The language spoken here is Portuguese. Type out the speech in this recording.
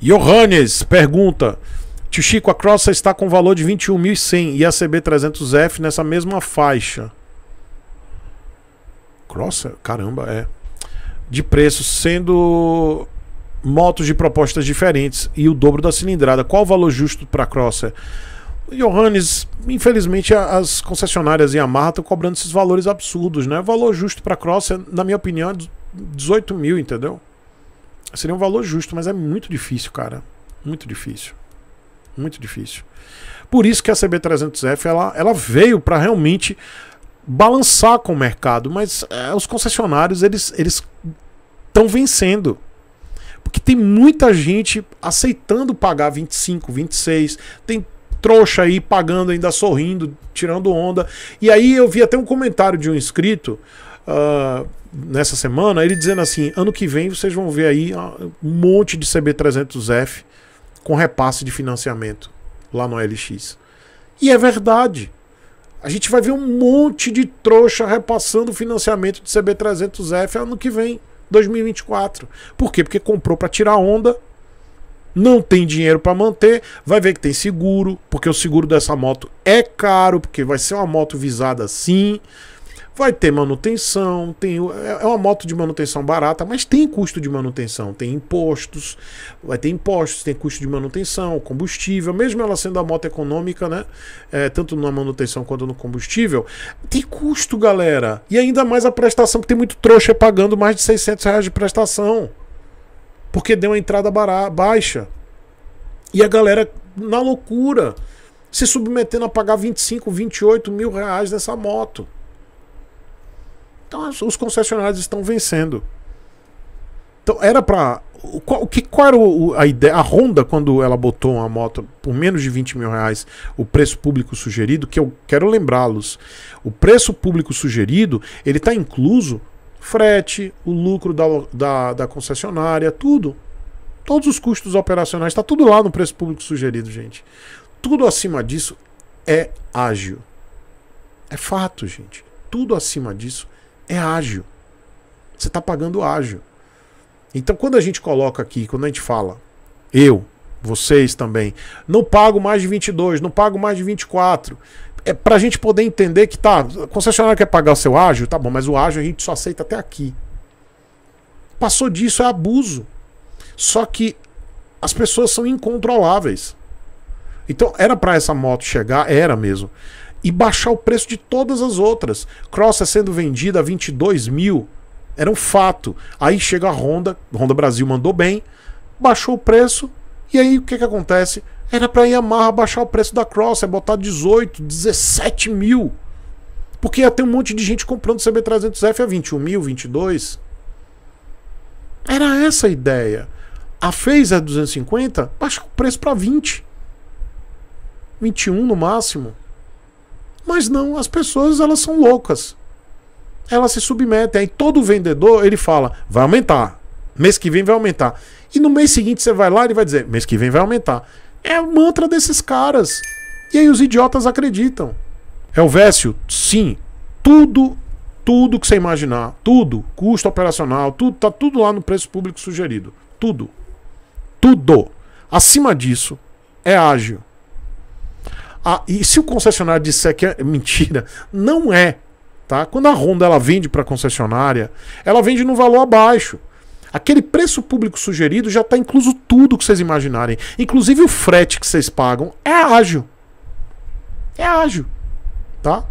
Johannes pergunta: Tio Chico, a Crossa está com valor de 21.100 e a CB300F nessa mesma faixa. Crossa? Caramba, é. De preço, sendo motos de propostas diferentes e o dobro da cilindrada. Qual o valor justo para a Crosser? Johannes, infelizmente as concessionárias Yamaha estão cobrando esses valores absurdos, né? O valor justo para a Crosser, na minha opinião, é 18 mil, entendeu? Seria um valor justo, mas é muito difícil, cara. Muito difícil. Muito difícil. Por isso que a CB300F ela, ela veio para realmente balançar com o mercado, mas é, os concessionários eles eles estão vencendo. Porque tem muita gente aceitando pagar 25, 26, tem trouxa aí pagando ainda sorrindo, tirando onda. E aí eu vi até um comentário de um inscrito ah, nessa semana, ele dizendo assim: ano que vem vocês vão ver aí ah, um monte de CB300F com repasse de financiamento lá no LX. E é verdade. A gente vai ver um monte de trouxa repassando financiamento de CB300F ano que vem, 2024. Por quê? Porque comprou para tirar onda, não tem dinheiro para manter, vai ver que tem seguro, porque o seguro dessa moto é caro, porque vai ser uma moto visada assim. Vai ter manutenção, tem, é, é uma moto de manutenção barata, mas tem custo de manutenção, tem impostos, vai ter impostos, tem custo de manutenção, combustível, mesmo ela sendo a moto econômica, né? É, tanto na manutenção quanto no combustível, tem custo, galera. E ainda mais a prestação, que tem muito trouxa pagando mais de 600 reais de prestação, porque deu uma entrada baixa. E a galera na loucura se submetendo a pagar 25, 28 mil reais nessa moto. Então os concessionários estão vencendo. Então era para o, que qual era o, a ideia? A Honda quando ela botou uma moto por menos de 20 mil reais, o preço público sugerido, que eu quero lembrá-los, o preço público sugerido ele está incluso frete, o lucro da, da, da concessionária, tudo, todos os custos operacionais, está tudo lá no preço público sugerido, gente. Tudo acima disso é ágil. É fato, gente. Tudo acima disso é ágil. Você está pagando ágil. Então, quando a gente coloca aqui, quando a gente fala, eu, vocês também, não pago mais de 22, não pago mais de 24, é para a gente poder entender que tá, a concessionária quer pagar o seu ágil, tá bom, mas o ágil a gente só aceita até aqui. Passou disso é abuso. Só que as pessoas são incontroláveis. Então, era para essa moto chegar, era mesmo e baixar o preço de todas as outras. Cross é sendo vendida a 22 mil, era um fato. Aí chega a Honda, Honda Brasil mandou bem, baixou o preço, e aí o que, que acontece? Era para Yamaha baixar o preço da Cross, é botar 18, 17 mil. Porque ia ter um monte de gente comprando CB300F a 21 mil, 22. Era essa a ideia. A Phaser 250 baixar o preço para 20. 21 no máximo. Mas não, as pessoas elas são loucas. Elas se submetem. Aí todo vendedor ele fala: vai aumentar. Mês que vem vai aumentar. E no mês seguinte você vai lá e vai dizer: mês que vem vai aumentar. É o mantra desses caras. E aí os idiotas acreditam. É o Vécio? Sim. Tudo, tudo que você imaginar, tudo, custo operacional, tudo, tá tudo lá no preço público sugerido. Tudo. Tudo. Acima disso, é ágil. Ah, e se o concessionário disser que é mentira, não é. Tá? Quando a Honda ela vende para a concessionária, ela vende num valor abaixo. Aquele preço público sugerido já está incluso tudo que vocês imaginarem. Inclusive o frete que vocês pagam é ágil. É ágil. Tá?